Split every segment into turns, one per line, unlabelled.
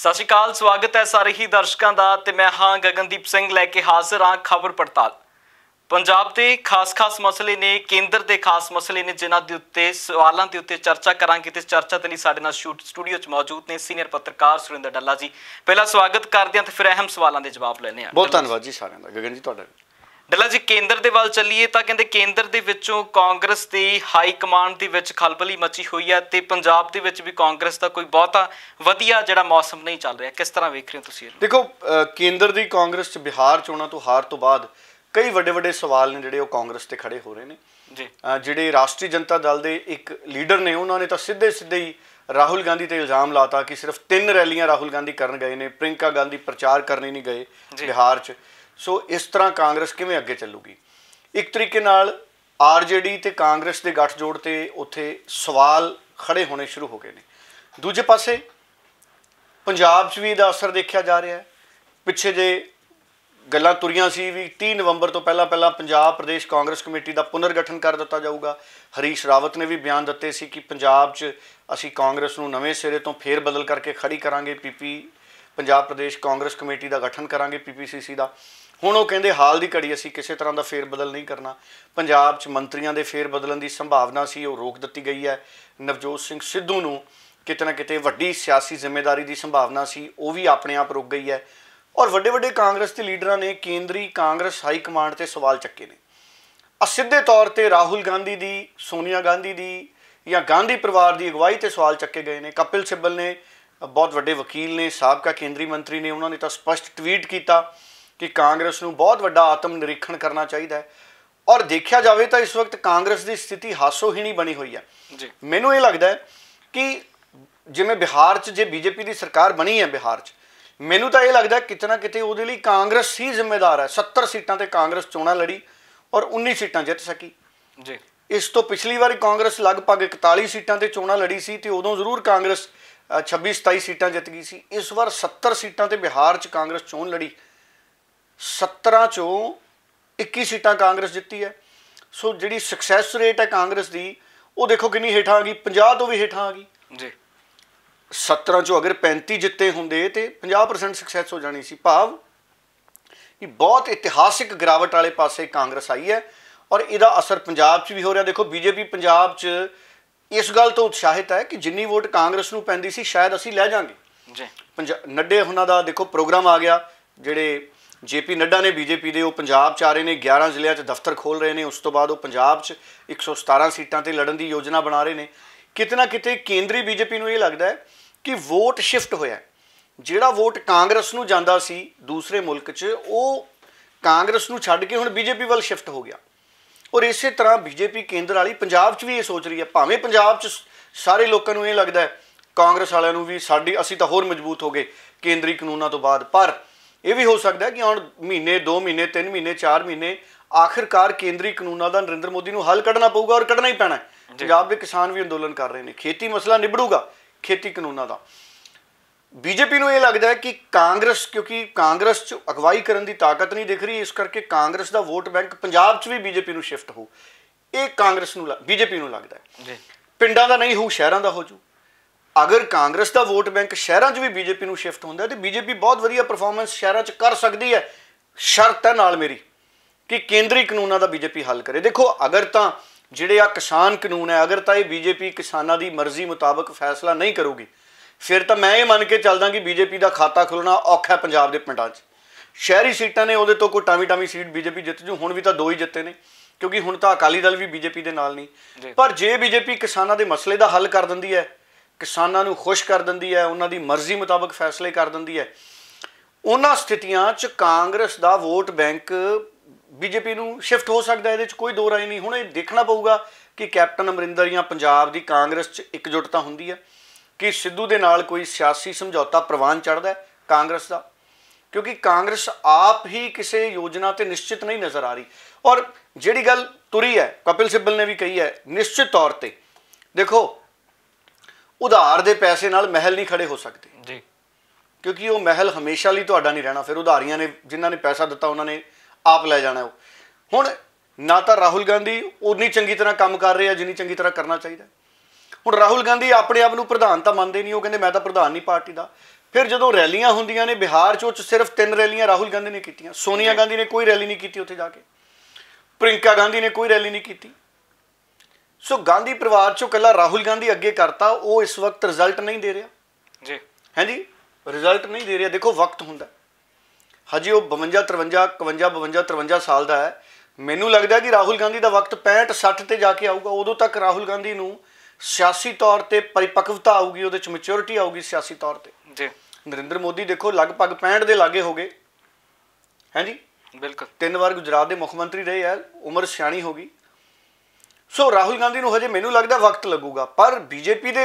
ਸਤਿ ਸ਼੍ਰੀ ਅਕਾਲ ਸਵਾਗਤ ਹੈ ਸਾਰੇ ਹੀ ਦਰਸ਼ਕਾਂ ਦਾ ਤੇ ਮੈਂ ਹਾਂ ਗਗਨਦੀਪ ਸਿੰਘ ਲੈ ਕੇ ਹਾਜ਼ਰ ਹਾਂ ਖਬਰ ਪੜਤਾਲ ਪੰਜਾਬ ਦੇ ਖਾਸ-ਖਾਸ ਮਸਲੇ ਨੇ ਕੇਂਦਰ ਦੇ ਖਾਸ ਮਸਲੇ ਨੇ ਜਿਨ੍ਹਾਂ ਦੇ ਉੱਤੇ ਸਵਾਲਾਂ ਦੇ ਉੱਤੇ ਚਰਚਾ ਕਰਾਂਗੇ ਤੇ ਚਰਚਾ ਤੇ ਲਈ ਸਾਡੇ ਨਾਲ ਸ਼ੂਟ ਸਟੂਡੀਓ 'ਚ ਮੌਜੂਦ ਨੇ ਸੀਨੀਅਰ ਪੱਤਰਕਾਰ ਸੁਰਿੰਦਰ ਡੱਲਾ ਜੀ ਪਹਿਲਾਂ ਸਵਾਗਤ ਕਰਦੇ ਹਾਂ ਤੇ ਫਿਰ ਅਹਿਮ ਸਵਾਲਾਂ ਦੇ ਜਵਾਬ ਲੈਣੇ ਆ ਬਹੁਤ ਧੰਨਵਾਦ
ਜੀ ਸਾਰਿਆਂ ਦਾ ਗਗਨ ਜੀ ਤੁਹਾਡਾ
ਡੱਲਾ ਜੀ ਕੇਂਦਰ ਦੇ ਵੱਲ ਚੱਲੀਏ ਤਾਂ ਕਹਿੰਦੇ ਕੇਂਦਰ ਦੇ ਵਿੱਚੋਂ ਕਾਂਗਰਸ ਦੀ ਹਾਈ ਕਮਾਂਡ ਦੇ ਵਿੱਚ ਖਲਬਲੀ ਮੱਚੀ ਹੋਈ ਹੈ ਤੇ ਪੰਜਾਬ ਦੇ ਵਿੱਚ ਵੀ ਕਾਂਗਰਸ ਦਾ ਕੋਈ ਬਹੁਤਾ ਵਧੀਆ ਜਿਹੜਾ ਮੌਸਮ ਨਹੀਂ ਚੱਲ ਰਿਹਾ ਕਿਸ ਤਰ੍ਹਾਂ ਵੇਖ ਰਹੇ ਹੋ ਤੁਸੀਂ
ਦੇਖੋ ਕੇਂਦਰ ਦੀ ਕਾਂਗਰਸ ਚ ਬਿਹਾਰ ਚੋਣਾਂ ਤੋਂ ਹਾਰ ਤੋਂ ਬਾਅਦ ਕਈ ਵੱਡੇ ਵੱਡੇ ਸਵਾਲ ਨੇ ਜਿਹੜੇ ਉਹ ਕਾਂਗਰਸ ਤੇ ਖੜੇ ਹੋ ਰਹੇ ਨੇ ਜੀ ਜਿਹੜੇ ਰਾਸ਼ਟਰੀ ਜਨਤਾ ਦਲ ਦੇ ਇੱਕ ਲੀਡਰ ਨੇ ਉਹਨਾਂ ਨੇ ਤਾਂ ਸਿੱਧੇ ਸਿੱਧੇ ਹੀ ਰਾਹੁਲ ਗਾਂਧੀ ਤੇ ਇਲਜ਼ਾਮ ਲਾਤਾ ਕਿ ਸਿਰਫ ਤਿੰਨ ਰੈਲੀਆਂ ਰਾਹੁਲ ਗਾਂਧੀ ਕਰਨ ਗਏ ਨੇ ਪ੍ਰਿੰਕਾ ਗਾਂਧੀ ਪ੍ਰਚਾਰ ਕਰਨੇ ਨਹੀਂ ਗਏ ਬਿਹਾਰ 'ਚ ਸੋ ਇਸ ਤਰ੍ਹਾਂ ਕਾਂਗਰਸ ਕਿਵੇਂ ਅੱਗੇ ਚੱਲੂਗੀ ਇੱਕ ਤਰੀਕੇ ਨਾਲ ਆਰਜੇਡੀ ਤੇ ਕਾਂਗਰਸ ਦੇ ਗੱਠ ਜੋੜ ਤੇ ਉੱਥੇ ਸਵਾਲ ਖੜੇ ਹੋਣੇ ਸ਼ੁਰੂ ਹੋ ਗਏ ਨੇ ਦੂਜੇ ਪਾਸੇ ਪੰਜਾਬ 'ਚ ਵੀ ਇਹਦਾ ਅਸਰ ਦੇਖਿਆ ਜਾ ਰਿਹਾ ਹੈ ਪਿੱਛੇ ਜੇ ਗੱਲਾਂ ਤੁਰੀਆਂ ਸੀ ਵੀ 30 ਨਵੰਬਰ ਤੋਂ ਪਹਿਲਾਂ ਪਹਿਲਾਂ ਪੰਜਾਬ ਪ੍ਰਦੇਸ਼ ਕਾਂਗਰਸ ਕਮੇਟੀ ਦਾ ਪੁਨਰਗਠਨ ਕਰ ਦਿੱਤਾ ਜਾਊਗਾ ਹਰੀਸ਼ ਰਾਵਤ ਨੇ ਵੀ ਬਿਆਨ ਦਿੱਤੇ ਸੀ ਕਿ ਪੰਜਾਬ 'ਚ ਅਸੀਂ ਕਾਂਗਰਸ ਨੂੰ ਨਵੇਂ ਸਿਰੇ ਤੋਂ ਫੇਰ ਬਦਲ ਕਰਕੇ ਖੜੀ ਕਰਾਂਗੇ ਪੀਪੀ ਪੰਜਾਬ ਪ੍ਰਦੇਸ਼ ਕਾਂਗਰਸ ਕਮੇਟੀ ਦਾ ਗਠਨ ਕਰਾਂਗੇ ਪੀਪੀਸੀਸੀ ਦਾ ਹੁਣ ਉਹ ਕਹਿੰਦੇ ਹਾਲ ਦੀ ਘੜੀ ਅਸੀਂ ਕਿਸੇ ਤਰ੍ਹਾਂ ਦਾ ਫੇਰ ਬਦਲ ਨਹੀਂ ਕਰਨਾ ਪੰਜਾਬ 'ਚ ਮੰਤਰੀਆਂ ਦੇ ਫੇਰ ਬਦਲਣ ਦੀ ਸੰਭਾਵਨਾ ਸੀ ਉਹ ਰੋਕ ਦਿੱਤੀ ਗਈ ਹੈ ਨਵਜੋਤ ਸਿੰਘ ਸਿੱਧੂ ਨੂੰ ਕਿਤੇ ਨਾ ਕਿਤੇ ਵੱਡੀ ਸਿਆਸੀ ਜ਼ਿੰਮੇਵਾਰੀ ਦੀ ਸੰਭਾਵਨਾ ਸੀ ਉਹ ਵੀ ਆਪਣੇ ਆਪ ਰੁਕ ਗਈ ਹੈ ਔਰ ਵੱਡੇ ਵੱਡੇ ਕਾਂਗਰਸ ਦੇ ਲੀਡਰਾਂ ਨੇ ਕੇਂਦਰੀ ਕਾਂਗਰਸ ਹਾਈ ਕਮਾਂਡ ਤੇ ਸਵਾਲ ਚੱਕੇ ਨੇ ਅਸਿੱਧੇ ਤੌਰ ਤੇ ਰਾਹੁਲ ਗਾਂਧੀ ਦੀ ਸੋਨੀਆ ਗਾਂਧੀ ਦੀ ਜਾਂ ਗਾਂਧੀ ਪਰਿਵਾਰ ਦੀ ਅਗਵਾਈ ਤੇ ਸਵਾਲ ਚੱਕੇ ਗਏ ਨੇ ਕਪਿਲ ਸਿੱਬਲ ਨੇ ਬਹੁਤ ਵੱਡੇ ਵਕੀਲ ਨੇ ਸਾਬਕਾ ਕੇਂਦਰੀ ਮੰਤਰੀ ਨੇ ਉਹਨਾਂ ਨੇ ਤਾਂ ਸਪਸ਼ਟ ਟਵੀਟ ਕੀਤਾ ਕਿ ਕਾਂਗਰਸ ਨੂੰ ਬਹੁਤ ਵੱਡਾ ਆਤਮ ਨਿਰੀਖਣ ਕਰਨਾ ਚਾਹੀਦਾ ਹੈ ਔਰ ਦੇਖਿਆ ਜਾਵੇ ਤਾਂ ਇਸ ਵਕਤ ਕਾਂਗਰਸ ਦੀ ਸਥਿਤੀ ਹਾਸੋਹੀਣੀ ਬਣੀ ਹੋਈ ਹੈ ਜੀ ਮੈਨੂੰ ਇਹ ਲੱਗਦਾ ਹੈ ਕਿ ਜਿਵੇਂ ਬਿਹਾਰ 'ਚ ਜੇ ਬੀਜੇਪੀ ਦੀ ਸਰਕਾਰ ਬਣੀ ਹੈ ਬਿਹਾਰ 'ਚ ਮੈਨੂੰ ਤਾਂ ਇਹ ਲੱਗਦਾ ਕਿ ਕਿਤਨਾ ਕਿਤੇ ਉਹਦੇ ਲਈ ਕਾਂਗਰਸ ਹੀ ਜ਼ਿੰਮੇਦਾਰ ਹੈ 70 ਸੀਟਾਂ ਤੇ ਕਾਂਗਰਸ ਚੋਣਾਂ ਲੜੀ ਔਰ 19 ਸੀਟਾਂ ਜਿੱਤ ਸਕੀ ਜੀ ਇਸ ਤੋਂ ਪਿਛਲੀ ਵਾਰੀ ਕਾਂਗਰਸ ਲਗਭਗ 41 ਸੀਟਾਂ ਤੇ ਚੋਣਾਂ ਲੜੀ ਸੀ ਤੇ ਉਦੋਂ ਜ਼ਰੂਰ ਕਾਂਗਰਸ 26 27 ਸੀਟਾਂ ਜਿੱਤ ਗਈ ਸੀ ਇਸ ਵਾਰ 70 ਸੀਟਾਂ ਤੇ ਬਿਹਾਰ 'ਚ ਕਾਂਗਰਸ ਚੋਣ ਲੜੀ 17 ਚੋਂ 21 ਸੀਟਾਂ ਕਾਂਗਰਸ ਜਿੱਤੀ ਹੈ ਸੋ ਜਿਹੜੀ ਸਕਸੈਸ ਰੇਟ ਹੈ ਕਾਂਗਰਸ ਦੀ ਉਹ ਦੇਖੋ ਕਿੰਨੀ ਹੇਠਾਂ ਆ ਗਈ 50 ਤੋਂ ਵੀ ਹੇਠਾਂ ਆ ਗਈ ਜੀ 17 ਚੋਂ ਅਗਰ 35 ਜਿੱਤੇ ਹੁੰਦੇ ਤੇ 50% ਸਕਸੈਸ ਹੋ ਜਾਣੀ ਸੀ ਭਾਵ ਕਿ ਬਹੁਤ ਇਤਿਹਾਸਿਕ ਗਰਾਵਟ ਵਾਲੇ ਪਾਸੇ ਕਾਂਗਰਸ ਆਈ ਹੈ ਔਰ ਇਹਦਾ ਅਸਰ ਪੰਜਾਬ 'ਚ ਵੀ ਹੋ ਰਿਹਾ ਦੇਖੋ ਬੀਜੇਪੀ ਪੰਜਾਬ 'ਚ ਇਸ ਗੱਲ ਤੋਂ ਉਤਸ਼ਾਹਿਤ ਹੈ ਕਿ ਜਿੰਨੀ ਵੋਟ ਕਾਂਗਰਸ ਨੂੰ ਪੈਂਦੀ ਸੀ ਸ਼ਾਇਦ ਅਸੀਂ ਲੈ ਜਾਾਂਗੇ ਜੀ ਨੱਡੇ ਉਹਨਾਂ ਦਾ ਦੇਖੋ ਪ੍ਰੋਗਰਾਮ ਆ ਗਿਆ ਜਿਹੜੇ ਜੇਪੀ ਨੱਡਾ ਨੇ ਬੀਜੇਪੀ ਦੇ ਉਹ ਪੰਜਾਬ ਚ ਆ ਰਹੇ ਨੇ 11 ਜ਼ਿਲ੍ਹਿਆਂ 'ਚ ਦਫ਼ਤਰ ਖੋਲ ਰਹੇ ਨੇ ਉਸ ਤੋਂ ਬਾਅਦ ਉਹ ਪੰਜਾਬ 'ਚ 117 ਸੀਟਾਂ ਤੇ ਲੜਨ ਦੀ ਯੋਜਨਾ ਬਣਾ ਰਹੇ ਨੇ ਕਿਤਨਾ ਕਿਤੇ ਕੇਂਦਰੀ ਬੀਜੇਪੀ ਨੂੰ ਇਹ ਲੱਗਦਾ ਹੈ ਕਿ ਵੋਟ ਸ਼ਿਫਟ ਹੋਇਆ ਜਿਹੜਾ ਵੋਟ ਕਾਂਗਰਸ ਨੂੰ ਜਾਂਦਾ ਸੀ ਦੂਸਰੇ ਮੁਲਕ 'ਚ ਉਹ ਕਾਂਗਰਸ ਨੂੰ ਛੱਡ ਕੇ ਹੁਣ ਬੀਜੇਪੀ ਵੱਲ ਸ਼ਿਫਟ ਹੋ ਗਿਆ ਔਰ ਇਸੇ ਤਰ੍ਹਾਂ ਬੀਜੇਪੀ ਕੇਂਦਰ ਵਾਲੀ ਪੰਜਾਬ 'ਚ ਵੀ ਇਹ ਸੋਚ ਰਹੀ ਹੈ ਭਾਵੇਂ ਪੰਜਾਬ 'ਚ ਸਾਰੇ ਲੋਕਾਂ ਨੂੰ ਇਹ ਲੱਗਦਾ ਹੈ ਕਾਂਗਰਸ ਵਾਲਿਆਂ ਨੂੰ ਵੀ ਸਾਡੀ ਅਸੀਂ ਤਾਂ ਹੋਰ ਮਜ਼ਬੂਤ ਹੋ ਗਏ ਕੇਂਦਰੀ ਕਾਨੂੰਨਾਂ ਤੋਂ ਬਾਅਦ ਪਰ ਇਹ ਵੀ ਹੋ ਸਕਦਾ ਕਿ ਹੁਣ ਮਹੀਨੇ 2 ਮਹੀਨੇ 3 ਮਹੀਨੇ 4 ਮਹੀਨੇ ਆਖਿਰਕਾਰ ਕੇਂਦਰੀ ਕਾਨੂੰਨਾਂ ਦਾ ਨਰਿੰਦਰ ਮੋਦੀ ਨੂੰ ਹੱਲ ਕੱਢਣਾ ਪਊਗਾ ਔਰ ਕੱਢਣਾ ਹੀ ਪੈਣਾ ਪੰਜਾਬ ਦੇ ਕਿਸਾਨ ਵੀ ਅੰਦੋਲਨ ਕਰ ਰਹੇ ਨੇ ਖੇਤੀ ਮਸਲਾ ਨਿਬੜੂਗਾ ਖੇਤੀ ਕਾਨੂੰਨਾਂ ਦਾ ਬੀਜੇਪੀ ਨੂੰ ਇਹ ਲੱਗਦਾ ਹੈ ਕਿ ਕਾਂਗਰਸ ਕਿਉਂਕਿ ਕਾਂਗਰਸ 'ਚ ਅਗਵਾਈ ਕਰਨ ਦੀ ਤਾਕਤ ਨਹੀਂ ਦਿਖ ਰਹੀ ਇਸ ਕਰਕੇ ਕਾਂਗਰਸ ਦਾ ਵੋਟ ਬੈਂਕ ਪੰਜਾਬ 'ਚ ਵੀ ਬੀਜੇਪੀ ਨੂੰ ਸ਼ਿਫਟ ਹੋ ਇਹ ਕਾਂਗਰਸ ਨੂੰ ਬੀਜੇਪੀ ਨੂੰ ਲੱਗਦਾ ਹੈ ਪਿੰਡਾਂ ਦਾ ਨਹੀਂ ਹੋ ਸ਼ਹਿਰਾਂ ਦਾ ਹੋ ਜੂ ਅਗਰ ਕਾਂਗਰਸ ਦਾ ਵੋਟ ਬੈਂਕ ਸ਼ਹਿਰਾਂ 'ਚ ਵੀ ਬੀਜੇਪੀ ਨੂੰ ਸ਼ਿਫਟ ਹੁੰਦਾ ਤੇ ਬੀਜੇਪੀ ਬਹੁਤ ਵਧੀਆ ਪਰਫਾਰਮੈਂਸ ਸ਼ਹਿਰਾਂ 'ਚ ਕਰ ਸਕਦੀ ਹੈ ਸ਼ਰਤ ਹੈ ਨਾਲ ਮੇਰੀ ਕਿ ਕੇਂਦਰੀ ਕਾਨੂੰਨਾਂ ਦਾ ਬੀਜੇਪੀ ਹੱਲ ਕਰੇ ਦੇਖੋ ਅਗਰ ਤਾਂ ਜਿਹੜੇ ਆ ਕਿਸਾਨ ਕਾਨੂੰਨ ਹੈ ਅਗਰ ਤਾਂ ਇਹ ਬੀਜੇਪੀ ਕਿਸਾਨਾਂ ਦੀ ਮਰਜ਼ੀ ਮੁਤਾਬਕ ਫੈਸਲਾ ਨਹੀਂ ਕਰੂਗੀ ਫਿਰ ਤਾਂ ਮੈਂ ਇਹ ਮੰਨ ਕੇ ਚੱਲਦਾ ਕਿ ਬੀਜੇਪੀ ਦਾ ਖਾਤਾ ਖੁੱਲਣਾ ਔਖਾ ਹੈ ਪੰਜਾਬ ਦੇ ਪਿੰਡਾਂ 'ਚ ਸ਼ਹਿਰੀ ਸੀਟਾਂ ਨੇ ਉਹਦੇ ਤੋਂ ਕੋਈ ਟਾਵੀ ਟਾਵੀ ਸੀਟ ਬੀਜੇਪੀ ਜਿੱਤ ਜੂ ਹੁਣ ਵੀ ਤਾਂ ਦੋ ਹੀ ਜਿੱਤੇ ਨੇ ਕਿਉਂਕਿ ਹੁਣ ਤਾਂ ਅਕਾਲੀ ਦਲ ਵੀ ਬੀਜੇਪੀ ਦੇ ਨਾਲ ਨਹੀਂ ਪਰ ਜੇ ਬੀਜੇਪੀ ਕਿਸਾਨਾਂ ਦੇ ਮਸਲੇ ਦਾ ਹੱਲ ਕਰ ਦਿੰਦੀ ਹੈ ਕਿਸਾਨਾਂ ਨੂੰ ਖੁਸ਼ ਕਰ ਦਿੰਦੀ ਹੈ ਉਹਨਾਂ ਦੀ ਮਰਜ਼ੀ ਮੁਤਾਬਕ ਫੈਸਲੇ ਕਰ ਦਿੰਦੀ ਹੈ ਉਹਨਾਂ ਸਥਿਤੀਆਂ 'ਚ ਕਾਂਗਰਸ ਦਾ ਵੋਟ ਬੈਂਕ ਬੀਜੇਪੀ ਨੂੰ ਸ਼ਿਫਟ ਹੋ ਸਕਦਾ ਇਹਦੇ 'ਚ ਕੋਈ ਦੋ ਰਾਏ ਨਹੀਂ ਹੁਣ ਇਹ ਦੇਖਣਾ ਪਊਗਾ ਕਿ ਕੈਪਟਨ ਅਮਰਿੰਦਰ ਜਾਂ ਪੰਜਾਬ ਦੀ ਕਾਂਗਰਸ 'ਚ ਇਕਜੁੱਟਤਾ ਹੁੰਦੀ ਹੈ ਕਿ ਸਿੱਧੂ ਦੇ ਨਾਲ ਕੋਈ ਸਿਆਸੀ ਸਮਝੌਤਾ ਪ੍ਰਵਾਨ ਚੜਦਾ ਹੈ ਕਾਂਗਰਸ ਦਾ ਕਿਉਂਕਿ ਕਾਂਗਰਸ ਆਪ ਹੀ ਕਿਸੇ ਯੋਜਨਾ ਤੇ ਨਿਸ਼ਚਿਤ ਨਹੀਂ ਨਜ਼ਰ ਆ ਰਹੀ ਔਰ ਜਿਹੜੀ ਗੱਲ ਤੁਰੀ ਹੈ ਕਪਿਲ ਸਿੱਬਲ ਨੇ ਵੀ ਕਹੀ ਹੈ ਨਿਸ਼ਚਿਤ ਤੌਰ ਤੇ ਦੇਖੋ ਉਧਾਰ ਦੇ ਪੈਸੇ ਨਾਲ ਮਹਿਲ ਨਹੀਂ ਖੜੇ ਹੋ ਸਕਦੇ ਜੀ ਕਿਉਂਕਿ ਉਹ ਮਹਿਲ ਹਮੇਸ਼ਾ ਲਈ ਤੁਹਾਡਾ ਨਹੀਂ ਰਹਿਣਾ ਫਿਰ ਉਧਾਰੀਆਂ ਨੇ ਜਿਨ੍ਹਾਂ ਨੇ ਪੈਸਾ ਦਿੱਤਾ ਉਹਨਾਂ ਨੇ ਆਪ ਲੈ ਜਾਣਾ ਉਹ ਹੁਣ ਨਾ ਤਾਂ ਰਾਹੁਲ ਗਾਂਧੀ ਉਨੀ ਚੰਗੀ ਤਰ੍ਹਾਂ ਕੰਮ ਕਰ ਰਹੇ ਆ ਜਿੰਨੀ ਚੰਗੀ ਤਰ੍ਹਾਂ ਕਰਨਾ ਚਾਹੀਦਾ ਹੁਣ ਰਾਹੁਲ ਗਾਂਧੀ ਆਪਣੇ ਆਪ ਨੂੰ ਪ੍ਰਧਾਨ ਤਾਂ ਮੰਨਦੇ ਨਹੀਂ ਉਹ ਕਹਿੰਦੇ ਮੈਂ ਤਾਂ ਪ੍ਰਧਾਨ ਨਹੀਂ ਪਾਰਟੀ ਦਾ ਫਿਰ ਜਦੋਂ ਰੈਲੀਆਂ ਹੁੰਦੀਆਂ ਨੇ ਬਿਹਾਰ 'ਚ ਉੱਚ ਸਿਰਫ ਤਿੰਨ ਰੈਲੀਆਂ ਰਾਹੁਲ ਗਾਂਧੀ ਨੇ ਕੀਤੀਆਂ ਸੋਨੀਆ ਗਾਂਧੀ ਨੇ ਕੋਈ ਰੈਲੀ ਨਹੀਂ ਕੀਤੀ ਉੱਥੇ ਜਾ ਕੇ ਪ੍ਰਿੰਕਾ ਗਾਂਧੀ ਨੇ ਕੋਈ ਰੈਲੀ ਨਹੀਂ ਕੀਤੀ ਸੋ ਗਾਂਧੀ ਪਰਿਵਾਰ ਚੋਂ ਕੱਲਾ ਰਾਹੁਲ ਗਾਂਧੀ ਅੱਗੇ ਕਰਤਾ ਉਹ ਇਸ ਵਕਤ ਰਿਜ਼ਲਟ ਨਹੀਂ ਦੇ ਰਿਹਾ ਜੀ ਹਾਂਜੀ ਰਿਜ਼ਲਟ ਨਹੀਂ ਦੇ ਰਿਹਾ ਦੇਖੋ ਵਕਤ ਹੁੰਦਾ ਹਜੇ ਉਹ 52 53 51 52 53 ਸਾਲ ਦਾ ਹੈ ਮੈਨੂੰ ਲੱਗਦਾ ਕਿ ਰਾਹੁਲ ਗਾਂਧੀ ਦਾ ਵਕਤ 65 60 ਤੇ ਜਾ ਕੇ ਆਊਗਾ ਉਦੋਂ ਤੱਕ ਰਾਹੁਲ ਗਾਂਧੀ ਨੂੰ ਸਿਆਸੀ ਤੌਰ ਤੇ ਪਰਿਪੱਕਵਤਾ ਆਊਗੀ ਉਹਦੇ ਚ ਮੈਚਿਓਰਿਟੀ ਆਊਗੀ ਸਿਆਸੀ ਤੌਰ ਤੇ ਜੀ ਨਰਿੰਦਰ ਮੋਦੀ ਦੇਖੋ ਲਗਭਗ 65 ਦੇ ਲਾਗੇ ਹੋ ਗਏ ਹਾਂਜੀ ਬਿਲਕੁਲ ਤਿੰਨ ਵਾਰ ਗੁਜਰਾਤ ਦੇ ਮੁੱਖ ਮੰਤਰੀ ਰਹੇ ਆ ਉਮਰ ਸਿਆਣੀ ਹੋ ਗਈ ਸੋ ਰਾਹੁਲ ਗਾਂਧੀ ਨੂੰ ਹਜੇ ਮੈਨੂੰ ਲੱਗਦਾ ਵਕਤ ਲੱਗੂਗਾ ਪਰ ਬੀਜੇਪੀ ਦੇ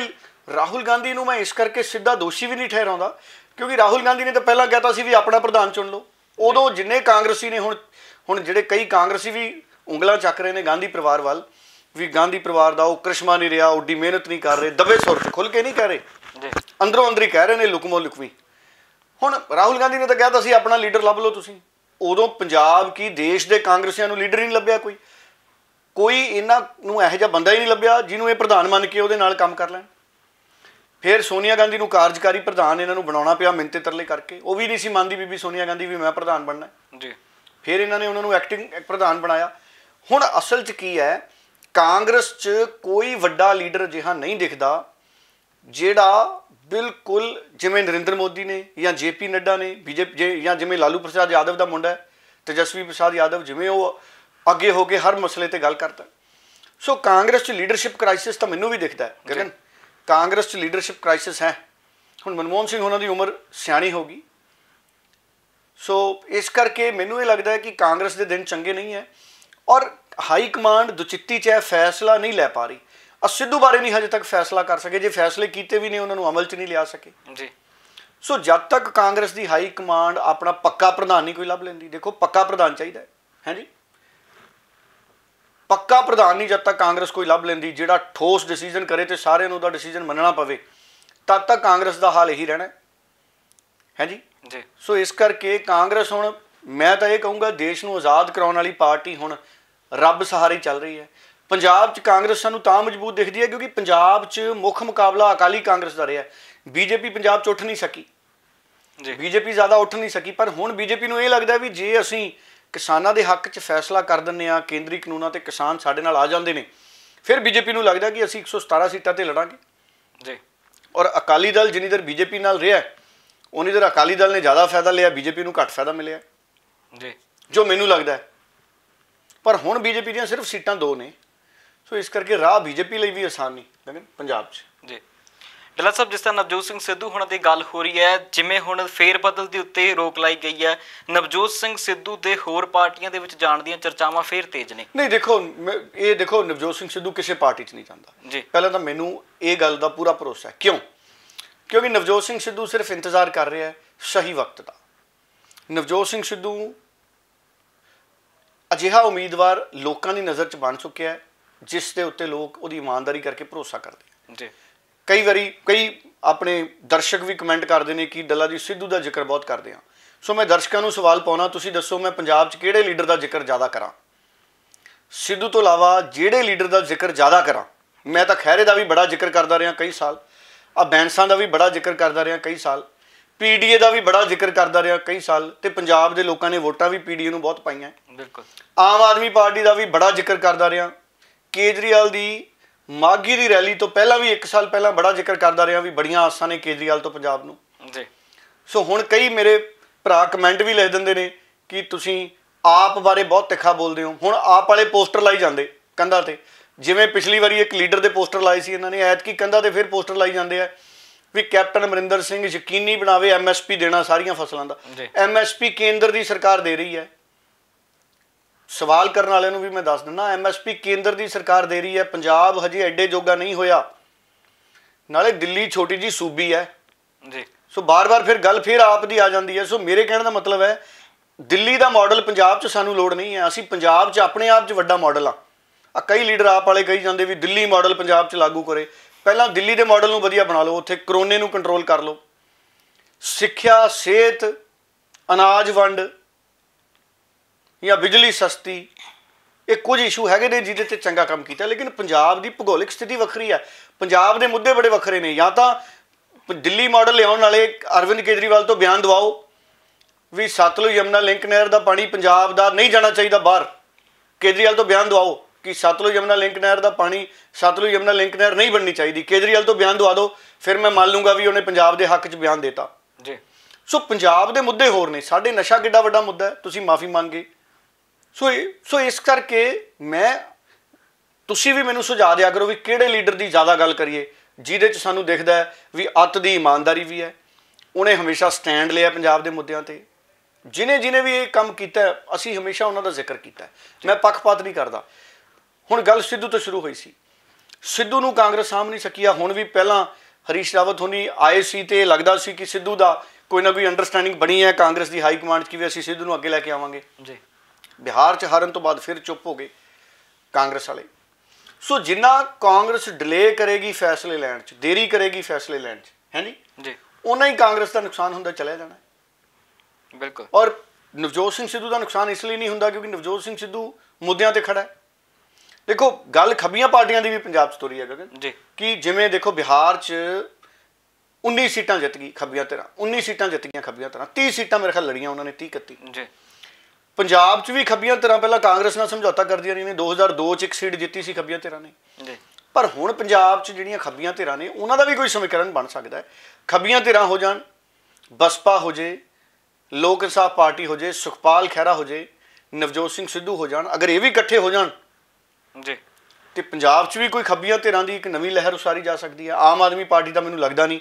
ਰਾਹੁਲ ਗਾਂਧੀ ਨੂੰ ਮੈਂ ਇਸ ਕਰਕੇ ਸਿੱਧਾ ਦੋਸ਼ੀ ਵੀ ਨਹੀਂ ਠਹਿਰਾਉਂਦਾ ਕਿਉਂਕਿ ਰਾਹੁਲ ਗਾਂਧੀ ਨੇ ਤਾਂ ਪਹਿਲਾਂ ਕਹਿਤਾ ਸੀ ਵੀ ਆਪਣਾ ਪ੍ਰਧਾਨ ਚੁਣ ਲਓ ਉਦੋਂ ਜਿੰਨੇ ਕਾਂਗਰਸੀ ਨੇ ਹੁਣ ਹੁਣ ਜਿਹੜੇ ਕਈ ਕਾਂਗਰਸੀ ਵੀ ਉਂਗਲਾਂ ਚੱਕ ਰਹੇ ਨੇ ਗਾਂਧੀ ਪਰਿਵਾਰ ਵੱਲ ਵੀ ਗਾਂਧੀ ਪਰਿਵਾਰ ਦਾ ਉਹ ਕ੍ਰਿਸ਼ਮਾ ਨਹੀਂ ਰਿਹਾ ਓਡੀ ਮਿਹਨਤ ਨਹੀਂ ਕਰ ਰਹੇ ਦਬੇ ਸੁਰ ਚ ਖੁੱਲ ਕੇ ਨਹੀਂ ਕਹਿ ਰਹੇ ਜੀ ਅੰਦਰੋਂ ਅੰਦਰ ਹੀ ਕਹਿ ਰਹੇ ਨੇ ਲੁਕਮੋ ਲੁਕਵੀ ਹੁਣ ਰਾਹੁਲ ਗਾਂਧੀ ਨੇ ਤਾਂ ਕਹਿਤਾ ਸੀ ਆਪਣਾ ਲੀਡਰ ਲੱਭ ਲਓ ਤੁਸੀਂ ਉਦੋਂ ਪੰਜਾਬ ਕੀ ਦੇਸ਼ ਦੇ ਕਾਂਗਰਸੀਆਂ ਨੂੰ ਲੀਡਰ ਹੀ ਨਹੀਂ ਲੱਭਿਆ ਕੋਈ ਕੋਈ ਇਹਨਾਂ ਨੂੰ ਇਹੋ ਜਿਹਾ ਬੰਦਾ ਹੀ ਨਹੀਂ ਲੱਭਿਆ ਜਿਹਨੂੰ ਇਹ ਪ੍ਰਧਾਨ ਮੰਨ ਕੇ ਉਹਦੇ ਨਾਲ ਕੰਮ ਕਰ ਲੈਣ ਫਿਰ ਸੋਨੀਆ ਗਾਂਧੀ ਨੂੰ ਕਾਰਜਕਾਰੀ ਪ੍ਰਧਾਨ ਇਹਨਾਂ ਨੂੰ ਬਣਾਉਣਾ ਪਿਆ ਮਿੰਤੇ ਤਰਲੇ ਕਰਕੇ ਉਹ ਵੀ ਨਹੀਂ ਸੀ ਮੰਨਦੀ ਬੀਬੀ ਸੋਨੀਆ ਗਾਂਧੀ ਵੀ ਮੈਂ ਪ੍ਰਧਾਨ ਬਣਨਾ ਜੀ ਫਿਰ ਇਹਨਾਂ ਨੇ ਉਹਨਾਂ ਨੂੰ ਐਕਟਿੰਗ ਪ੍ਰਧਾਨ ਬਣਾਇਆ ਹੁਣ ਅਸਲ 'ਚ ਕੀ ਹੈ ਕਾਂਗਰਸ 'ਚ ਕੋਈ ਵੱਡਾ ਲੀਡਰ ਜਿਹਾ ਨਹੀਂ ਦਿਖਦਾ ਜਿਹੜਾ ਬਿਲਕੁਲ ਜਿਵੇਂ ਨਰਿੰਦਰ ਮੋਦੀ ਨੇ ਜਾਂ ਜੇਪੀ ਨੱਡਾ ਨੇ ਬੀਜੇਪੀ ਜਾਂ ਜਿਵੇਂ ਲਾਲੂ ਪ੍ਰਸਾਦ ਯਾਦਵ ਦਾ ਮੁੰਡਾ ਹੈ ਤੇਜਸਵੀ ਪ੍ਰਸਾਦ ਯਾਦਵ ਜਿਵੇਂ ਉਹ ਅੱਗੇ ਹੋ ਕੇ ਹਰ ਮਸਲੇ ਤੇ ਗੱਲ ਕਰਦਾ ਸੋ ਕਾਂਗਰਸ 'ਚ ਲੀਡਰਸ਼ਿਪ ਕ੍ਰਾਈਸਿਸ ਤਾਂ ਮੈਨੂੰ ਵੀ ਦਿਖਦਾ ਹੈ ਗਗਨ ਕਾਂਗਰਸ 'ਚ ਲੀਡਰਸ਼ਿਪ ਕ੍ਰਾਈਸਿਸ ਹੈ ਹੁਣ ਮਨਮੋਹਨ ਸਿੰਘ ਉਹਨਾਂ ਦੀ ਉਮਰ ਸਿਆਣੀ ਹੋ ਗਈ ਸੋ ਇਸ ਕਰਕੇ ਮੈਨੂੰ ਇਹ ਲੱਗਦਾ ਹੈ ਕਿ ਕਾਂਗਰਸ ਦੇ ਦਿਨ ਚੰਗੇ ਨਹੀਂ ਹੈ ਔਰ ਹਾਈ ਕਮਾਂਡ ਦੁਚਿੱਤੀ 'ਚ ਫੈਸਲਾ ਨਹੀਂ ਲੈ ਪਾ ਰਹੀ ਅ ਸਿੱਧੂ ਬਾਰੇ ਨਹੀਂ ਹਜੇ ਤੱਕ ਫੈਸਲਾ ਕਰ ਸਕੇ ਜੇ ਫੈਸਲੇ ਕੀਤੇ ਵੀ ਨੇ ਉਹਨਾਂ ਨੂੰ ਅਮਲ 'ਚ ਨਹੀਂ ਲਿਆ ਸਕੇ ਜੀ ਸੋ ਜਦ ਤੱਕ ਕਾਂਗਰਸ ਦੀ ਹਾਈ ਕਮਾਂਡ ਆਪਣਾ ਪੱਕਾ ਪ੍ਰਧਾਨ ਨਹੀਂ ਕੋਈ ਲੱਭ ਲੈਂਦੀ ਦੇਖੋ ਪੱਕਾ ਪ੍ਰਧਾਨ ਚਾਹੀਦਾ ਹੈ ਹੈ ਜੀ ਪੱਕਾ ਪ੍ਰਧਾਨ ਨਹੀਂ ਜਦ ਤੱਕ ਕਾਂਗਰਸ ਕੋਈ ਲੱਭ ਲੈਂਦੀ ਜਿਹੜਾ ਠੋਸ ਡਿਸੀਜਨ ਕਰੇ ਤੇ ਸਾਰਿਆਂ ਨੂੰ ਉਹਦਾ ਡਿਸੀਜਨ ਮੰਨਣਾ ਪਵੇ ਤਦ ਤੱਕ ਕਾਂਗਰਸ ਦਾ ਹਾਲ ਇਹੀ ਰਹਿਣਾ ਹੈ ਜੀ ਜੀ ਸੋ ਇਸ ਕਰਕੇ ਕਾਂਗਰਸ ਹੁਣ ਮੈਂ ਤਾਂ ਇਹ ਕਹੂੰਗਾ ਦੇਸ਼ ਨੂੰ ਆਜ਼ਾਦ ਕਰਾਉਣ ਵਾਲੀ ਪਾਰਟੀ ਹੁਣ ਰੱਬ ਸਹਾਰੇ ਚੱਲ ਰਹੀ ਹੈ ਪੰਜਾਬ 'ਚ ਕਾਂਗਰਸ ਸਾਨੂੰ ਤਾਂ ਮਜ਼ਬੂਤ ਦਿਖਦੀ ਹੈ ਕਿਉਂਕਿ ਪੰਜਾਬ 'ਚ ਮੁੱਖ ਮੁਕਾਬਲਾ ਅਕਾਲੀ ਕਾਂਗਰਸ ਦਾ ਰਿਹਾ ਬੀਜੇਪੀ ਪੰਜਾਬ 'ਚ ਉੱਠ ਨਹੀਂ ਸਕੀ ਜੀ ਬੀਜੇਪੀ ਜ਼ਿਆਦਾ ਉੱਠ ਨਹੀਂ ਸਕੀ ਪਰ ਹੁਣ ਬੀਜੇਪੀ ਨੂੰ ਇਹ ਲੱਗਦਾ ਵੀ ਜੇ ਅਸੀਂ ਕਿਸਾਨਾਂ ਦੇ ਹੱਕ 'ਚ ਫੈਸਲਾ ਕਰ ਦਿੰਨੇ ਆ ਕੇਂਦਰੀ ਕਾਨੂੰਨਾਂ ਤੇ ਕਿਸਾਨ ਸਾਡੇ ਨਾਲ ਆ ਜਾਂਦੇ ਨੇ ਫਿਰ ਬੀਜੇਪੀ ਨੂੰ ਲੱਗਦਾ ਕਿ ਅਸੀਂ 117 ਸੀਟਾਂ ਤੇ ਲੜਾਂਗੇ ਜੀ ਔਰ ਅਕਾਲੀ ਦਲ ਜਿੰਨੀ ਦਰ ਬੀਜੇਪੀ ਨਾਲ ਰਿਹਾ ਉਨੀ ਦਰ ਅਕਾਲੀ ਦਲ ਨੇ ਜ਼ਿਆਦਾ ਫਾਇਦਾ ਲਿਆ ਬੀਜੇਪੀ ਨੂੰ ਘੱਟ ਫਾਇਦਾ ਮਿਲਿਆ ਜੀ ਜੋ ਮੈਨੂੰ ਲੱਗਦਾ ਪਰ ਹੁਣ ਬੀਜੇਪੀ ਦੀਆਂ ਸਿਰਫ ਸੀਟਾਂ ਦੋ ਨੇ ਸੋ ਇਸ ਕਰਕੇ ਰਾਹ ਬੀਜੇਪੀ ਲਈ ਵੀ ਆਸਾਨ ਨਹੀਂ ਲੇਕਿਨ ਪੰਜਾਬ 'ਚ
ਜੀ ਡੱਲਾ ਸਾਹਿਬ ਜਿਸ ਤਰ੍ਹਾਂ ਨਵਜੋਤ ਸਿੰਘ ਸਿੱਧੂ ਹੁਣਾਂ ਦੀ ਗੱਲ ਹੋ ਰਹੀ ਹੈ ਜਿਵੇਂ ਹੁਣ ਫੇਰ ਬਦਲ ਦੇ ਉੱਤੇ ਰੋਕ ਲਾਈ ਗਈ ਹੈ ਨਵਜੋਤ ਸਿੰਘ ਸਿੱਧੂ ਦੇ ਹੋਰ ਪਾਰਟੀਆਂ ਦੇ ਵਿੱਚ ਜਾਣ ਦੀਆਂ ਚਰਚਾਵਾਂ ਫੇਰ ਤੇਜ਼ ਨੇ ਨਹੀਂ
ਦੇਖੋ ਇਹ ਦੇਖੋ ਨਵਜੋਤ ਸਿੰਘ ਸਿੱਧੂ ਕਿਸੇ ਪਾਰਟੀ 'ਚ ਨਹੀਂ ਜਾਂਦਾ ਜੀ ਪਹਿਲਾਂ ਤਾਂ ਮੈਨੂੰ ਇਹ ਗੱਲ ਦਾ ਪੂਰਾ ਭਰੋਸਾ ਹੈ ਕਿਉਂ ਕਿਉਂਕਿ ਨਵਜੋਤ ਸਿੰਘ ਸਿੱਧੂ ਸਿਰਫ ਇੰਤਜ਼ਾਰ ਕਰ ਰਿਹਾ ਹੈ ਸਹੀ ਵਕਤ ਦਾ ਨਵਜੋਤ ਸਿੰਘ ਸਿੱਧੂ ਅਜਿਹਾ ਉਮੀਦਵਾਰ ਲੋਕਾਂ ਦੀ ਨਜ਼ਰ 'ਚ ਬਣ ਚੁੱਕਿਆ ਹੈ ਜਿਸ ਦੇ ਉੱਤੇ ਲੋਕ ਉਹਦੀ ਇਮਾਨਦਾਰੀ ਕਰਕੇ ਭਰੋਸਾ
ਕਰਦੇ ਜੀ
ਕਈ ਵਾਰੀ ਕਈ ਆਪਣੇ ਦਰਸ਼ਕ ਵੀ ਕਮੈਂਟ ਕਰਦੇ ਨੇ ਕਿ ਡੱਲਾ ਜੀ ਸਿੱਧੂ ਦਾ ਜ਼ਿਕਰ ਬਹੁਤ ਕਰਦੇ ਆ ਸੋ ਮੈਂ ਦਰਸ਼ਕਾਂ ਨੂੰ ਸਵਾਲ ਪਾਉਣਾ ਤੁਸੀਂ ਦੱਸੋ ਮੈਂ ਪੰਜਾਬ 'ਚ ਕਿਹੜੇ ਲੀਡਰ ਦਾ ਜ਼ਿਕਰ ਜ਼ਿਆਦਾ ਕਰਾਂ ਸਿੱਧੂ ਤੋਂ ਇਲਾਵਾ ਜਿਹੜੇ ਲੀਡਰ ਦਾ ਜ਼ਿਕਰ ਜ਼ਿਆਦਾ ਕਰਾਂ ਮੈਂ ਤਾਂ ਖੈਰੇ ਦਾ ਵੀ ਬੜਾ ਜ਼ਿਕਰ ਕਰਦਾ ਰਿਹਾ ਕਈ ਸਾਲ ਆ ਬੈਂਸਾਂ ਦਾ ਵੀ ਬੜਾ ਜ਼ਿਕਰ ਕਰਦਾ ਰਿਹਾ ਕਈ ਸਾਲ ਪੀਡੀਏ ਦਾ ਵੀ ਬੜਾ ਜ਼ਿਕਰ ਕਰਦਾ ਰਿਹਾ ਕਈ ਸਾਲ ਤੇ ਪੰਜਾਬ ਦੇ ਲੋਕਾਂ ਨੇ ਵੋਟਾਂ ਵੀ ਪੀਡੀਏ ਨੂੰ ਬਹੁਤ ਪਾਈਆਂ ਬਿਲਕੁਲ ਆਮ ਆਦਮੀ ਪਾਰਟੀ ਦਾ ਵੀ ਬੜਾ ਜ਼ਿਕਰ ਕਰਦਾ ਰਿਹਾ ਕੇਜਰੀਵਾਲ ਦੀ ਮਾਗੀ ਦੀ ਰੈਲੀ ਤੋਂ ਪਹਿਲਾਂ ਵੀ 1 ਸਾਲ ਪਹਿਲਾਂ ਬੜਾ ਜ਼ਿਕਰ ਕਰਦਾ ਰਿਹਾ ਵੀ ਬੜੀਆਂ ਆਸਾਂ ਨੇ ਕੇਜਰੀਵਾਲ ਤੋਂ ਪੰਜਾਬ ਨੂੰ ਜੀ ਸੋ ਹੁਣ ਕਈ ਮੇਰੇ ਭਰਾ ਕਮੈਂਟ ਵੀ ਲੈ ਦਿੰਦੇ ਨੇ ਕਿ ਤੁਸੀਂ ਆਪ ਬਾਰੇ ਬਹੁਤ ਤਿੱਖਾ ਬੋਲਦੇ ਹੋ ਹੁਣ ਆਪ ਵਾਲੇ ਪੋਸਟਰ ਲਾਈ ਜਾਂਦੇ ਕੰਧਾਂ ਤੇ ਜਿਵੇਂ ਪਿਛਲੀ ਵਾਰੀ ਇੱਕ ਲੀਡਰ ਦੇ ਪੋਸਟਰ ਲਾਏ ਸੀ ਇਹਨਾਂ ਨੇ ਐਤ ਕੀ ਕੰਧਾਂ ਤੇ ਫਿਰ ਪੋਸਟਰ ਲਾਈ ਜਾਂਦੇ ਆ ਵੀ ਕੈਪਟਨ ਅਮਰਿੰਦਰ ਸਿੰਘ ਯਕੀਨੀ ਬਣਾਵੇ ਐਮਐਸਪੀ ਦੇਣਾ ਸਾਰੀਆਂ ਫਸਲਾਂ ਦਾ ਐਮਐਸਪੀ ਕੇਂਦਰ ਦੀ ਸਰਕਾਰ ਦੇ ਰਹੀ ਹੈ ਸਵਾਲ ਕਰਨ ਵਾਲਿਆਂ ਨੂੰ ਵੀ ਮੈਂ ਦੱਸ ਦਿੰਦਾ ਐਮਐਸਪੀ ਕੇਂਦਰ ਦੀ ਸਰਕਾਰ ਦੇ ਰਹੀ ਹੈ ਪੰਜਾਬ ਹਜੇ ਐਡੇ ਜੋਗਾ ਨਹੀਂ ਹੋਇਆ ਨਾਲੇ ਦਿੱਲੀ ਛੋਟੀ ਜੀ ਸੂਬੀ ਹੈ ਜੀ ਸੋ ਬਾਰ-ਬਾਰ ਫਿਰ ਗੱਲ ਫਿਰ ਆਪ ਦੀ ਆ ਜਾਂਦੀ ਹੈ ਸੋ ਮੇਰੇ ਕਹਿਣ ਦਾ ਮਤਲਬ ਹੈ ਦਿੱਲੀ ਦਾ ਮਾਡਲ ਪੰਜਾਬ 'ਚ ਸਾਨੂੰ ਲੋੜ ਨਹੀਂ ਹੈ ਅਸੀਂ ਪੰਜਾਬ 'ਚ ਆਪਣੇ ਆਪ 'ਚ ਵੱਡਾ ਮਾਡਲ ਆ ਆ ਕਈ ਲੀਡਰ ਆਪ ਵਾਲੇ ਕਹੀ ਜਾਂਦੇ ਵੀ ਦਿੱਲੀ ਮਾਡਲ ਪੰਜਾਬ 'ਚ ਲਾਗੂ ਕਰੇ ਪਹਿਲਾਂ ਦਿੱਲੀ ਦੇ ਮਾਡਲ ਨੂੰ ਵਧੀਆ ਬਣਾ ਲਓ ਉੱਥੇ ਕਰੋਨੇ ਨੂੰ ਕੰਟਰੋਲ ਕਰ ਲਓ ਸਿੱਖਿਆ ਸਿਹਤ ਅਨਾਜ ਵੰਡ ਜਾਂ ਬਿਜਲੀ ਸਸਤੀ ਇਹ ਕੁਝ ਇਸ਼ੂ ਹੈਗੇ ਨੇ ਜਿਹਦੇ ਤੇ ਚੰਗਾ ਕੰਮ ਕੀਤਾ ਲੇਕਿਨ ਪੰਜਾਬ ਦੀ ਭੂਗੋਲਿਕ ਸਥਿਤੀ ਵੱਖਰੀ ਹੈ ਪੰਜਾਬ ਦੇ ਮੁੱਦੇ ਬੜੇ ਵੱਖਰੇ ਨੇ ਜਾਂ ਤਾਂ ਦਿੱਲੀ ਮਾਡਲ ਲਿਆਉਣ ਵਾਲੇ ਅਰਵਿੰਦ ਕੇਜਰੀਵਾਲ ਤੋਂ ਬਿਆਨ ਦਵਾਓ ਵੀ ਸਤਲੁਜ ਯਮਨਾ ਲਿੰਕ ਨਹਿਰ ਦਾ ਪਾਣੀ ਪੰਜਾਬ ਦਾ ਨਹੀਂ ਜਾਣਾ ਚਾਹੀਦਾ ਬਾਹਰ ਕੇਜਰੀਵਾਲ ਤੋਂ ਬਿਆਨ ਦਵਾਓ ਕਿ ਸਤਲੁਜ ਯਮਨਾ ਲਿੰਕ ਨਹਿਰ ਦਾ ਪਾਣੀ ਸਤਲੁਜ ਯਮਨਾ ਲਿੰਕ ਨਹਿਰ ਨਹੀਂ ਬਣਨੀ ਚਾਹੀਦੀ ਕੇਜਰੀਵਾਲ ਤੋਂ ਬਿਆਨ ਦਵਾ ਦਿਓ ਫਿਰ ਮੈਂ ਮੰਨ ਲੂੰਗਾ ਵੀ ਉਹਨੇ ਪੰਜਾਬ ਦੇ ਹੱਕ 'ਚ ਬਿਆਨ ਦਿੱਤਾ ਜੀ ਸੋ ਪੰਜਾਬ ਦੇ ਮੁੱਦੇ ਹੋਰ ਨੇ ਸਾਡੇ ਨਸ਼ਾ ਕਿੱਡਾ ਵੱਡਾ ਮੁੱਦਾ ਹੈ ਤੁਸੀਂ ਮਾਫੀ ਮੰਗੇ ਸੋ ਸੋ ਇਸ ਕਰਕੇ ਮੈਂ ਤੁਸੀਂ ਵੀ ਮੈਨੂੰ ਸੁਝਾ ਦਿਆ ਕਰੋ ਵੀ ਕਿਹੜੇ ਲੀਡਰ ਦੀ ਜ਼ਿਆਦਾ ਗੱਲ ਕਰੀਏ ਜਿਹਦੇ 'ਚ ਸਾਨੂੰ ਦਿਖਦਾ ਹੈ ਵੀ ਅੱਤ ਦੀ ਇਮਾਨਦਾਰੀ ਵੀ ਹੈ ਉਹਨੇ ਹਮੇਸ਼ਾ ਸਟੈਂਡ ਲਿਆ ਪੰਜਾਬ ਦੇ ਮੁੱਦਿਆਂ ਤੇ ਜਿਨੇ ਜਿਨੇ ਵੀ ਇਹ ਕੰਮ ਕੀਤਾ ਅਸੀਂ ਹਮੇਸ਼ਾ ਉਹਨਾਂ ਦਾ ਜ਼ਿਕਰ ਕੀਤਾ ਮੈਂ ਪੱਖਪਾਤ ਨਹੀਂ ਕਰਦਾ ਹੁਣ ਗੱਲ ਸਿੱਧੂ ਤੋਂ ਸ਼ੁਰੂ ਹੋਈ ਸੀ ਸਿੱਧੂ ਨੂੰ ਕਾਂਗਰਸ ਸਾਹਮਣੇ ਨਹੀਂ ਸਕੀ ਹੁਣ ਵੀ ਪਹਿਲਾਂ ਹਰੀਸ਼ ਰਾਵਤ ਹੋਣੀ ਆਏ ਸੀ ਤੇ ਲੱਗਦਾ ਸੀ ਕਿ ਸਿੱਧੂ ਦਾ ਕੋਈ ਨਾ ਕੋਈ ਅੰਡਰਸਟੈਂਡਿੰਗ ਬਣੀ ਹੈ ਕਾਂਗਰਸ ਦੀ ਹਾਈ ਕਮਾਂਡ 'ਚ ਕਿ ਵੀ ਅਸੀਂ ਸਿੱਧੂ ਨੂੰ ਅੱਗੇ ਲੈ ਕੇ ਆਵਾਂਗੇ ਜੀ ਬਿਹਾਰ 'ਚ ਹਾਰਨ ਤੋਂ ਬਾਅਦ ਫਿਰ ਚੁੱਪ ਹੋ ਗਏ ਕਾਂਗਰਸ ਵਾਲੇ ਸੋ ਜਿੰਨਾ ਕਾਂਗਰਸ ਡਿਲੇ ਕਰੇਗੀ ਫੈਸਲੇ ਲੈਣ 'ਚ ਦੇਰੀ ਕਰੇਗੀ ਫੈਸਲੇ ਲੈਣ 'ਚ ਹੈ ਨਹੀਂ ਜੀ ਉਹਨਾਂ ਹੀ ਕਾਂਗਰਸ ਦਾ ਨੁਕਸਾਨ ਹੁੰਦਾ ਚਲਿਆ ਜਾਣਾ ਬਿਲਕੁਲ ਔਰ ਨਵਜੋਤ ਸਿੰਘ ਸਿੱਧੂ ਦਾ ਨੁਕਸਾਨ ਇਸ ਲਈ ਨਹੀਂ ਹੁੰਦਾ ਕਿਉਂਕਿ ਨਵਜੋਤ ਸਿੰਘ ਸਿੱਧੂ ਮੁੱਦਿਆਂ ਤੇ ਖੜਾ ਹੈ ਦੇਖੋ ਗੱਲ ਖੱਬੀਆਂ ਪਾਰਟੀਆਂ ਦੀ ਵੀ ਪੰਜਾਬ 'ਚ ਤੋਰੀ ਹੈ ਗਗਨ ਜੀ ਕਿ ਜਿਵੇਂ ਦੇਖੋ ਬਿਹਾਰ 'ਚ 19 ਸੀਟਾਂ ਜਿੱਤ ਗਈ ਖੱਬੀਆਂ ਤਰ੍ਹਾਂ 19 ਸੀਟਾਂ ਜਿੱਤ ਗਈਆਂ ਖੱਬੀਆਂ ਤਰ੍ਹਾਂ 30 ਸੀਟਾਂ ਮੇਰੇ ਖਿਆਲ ਲੜੀਆਂ ਉਹਨਾਂ ਨੇ 30 31 ਜੀ ਪੰਜਾਬ 'ਚ ਵੀ ਖੱਬੀਆਂ ਧਿਰਾਂ ਪਹਿਲਾਂ ਕਾਂਗਰਸ ਨਾਲ ਸਮਝੌਤਾ ਕਰਦੀਆਂ ਰਹੀਆਂ ਨੇ 2002 'ਚ ਇੱਕ ਸੀਟ ਜਿੱਤੀ ਸੀ ਖੱਬੀਆਂ ਧਿਰਾਂ ਨੇ ਜੀ ਪਰ ਹੁਣ ਪੰਜਾਬ 'ਚ ਜਿਹੜੀਆਂ ਖੱਬੀਆਂ ਧਿਰਾਂ ਨੇ ਉਹਨਾਂ ਦਾ ਵੀ ਕੋਈ ਸਮੀਕਰਨ ਬਣ ਸਕਦਾ ਹੈ ਖੱਬੀਆਂ ਧਿਰਾਂ ਹੋ ਜਾਣ ਬਸਪਾ ਹੋ ਜੇ ਲੋਕ ਇਨਸਾਫ ਪਾਰਟੀ ਹੋ ਜੇ ਸੁਖਪਾਲ ਖਹਿਰਾ ਹੋ ਜੇ ਨਵਜੋਤ ਸਿੰਘ ਸਿੱਧੂ ਹੋ ਜਾਣ ਅਗਰ ਇਹ ਵੀ ਇਕੱਠੇ ਹੋ ਜਾਣ ਜੀ ਤੇ ਪੰਜਾਬ 'ਚ ਵੀ ਕੋਈ ਖੱਬੀਆਂ ਧਿਰਾਂ ਦੀ ਇੱਕ ਨਵੀਂ ਲਹਿਰ ਉਸਾਰੀ ਜਾ ਸਕਦੀ ਹੈ ਆਮ ਆਦਮੀ ਪਾਰਟੀ ਦਾ ਮੈਨੂੰ ਲੱਗਦਾ ਨਹੀਂ